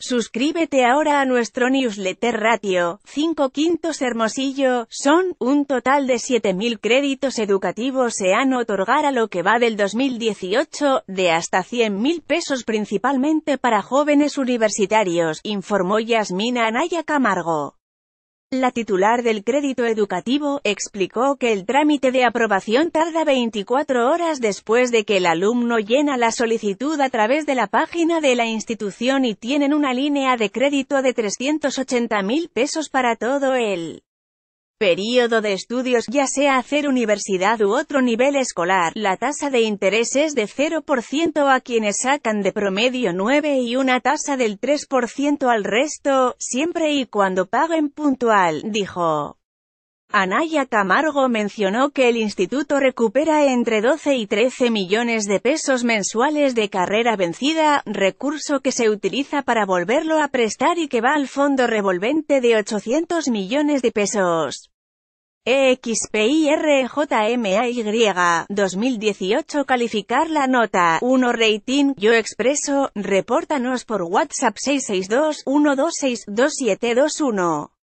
Suscríbete ahora a nuestro newsletter ratio, 5 quintos Hermosillo, son, un total de 7.000 créditos educativos se han otorgar a lo que va del 2018, de hasta 100.000 pesos principalmente para jóvenes universitarios, informó Yasmina Anaya Camargo. La titular del crédito educativo, explicó que el trámite de aprobación tarda 24 horas después de que el alumno llena la solicitud a través de la página de la institución y tienen una línea de crédito de mil pesos para todo el Período de estudios ya sea hacer universidad u otro nivel escolar, la tasa de interés es de 0% a quienes sacan de promedio 9 y una tasa del 3% al resto, siempre y cuando paguen puntual, dijo. Anaya Tamargo mencionó que el instituto recupera entre 12 y 13 millones de pesos mensuales de carrera vencida, recurso que se utiliza para volverlo a prestar y que va al fondo revolvente de 800 millones de pesos. EXPIRJMAY 2018 calificar la nota 1 rating yo expreso repórtanos por WhatsApp 662 126 2721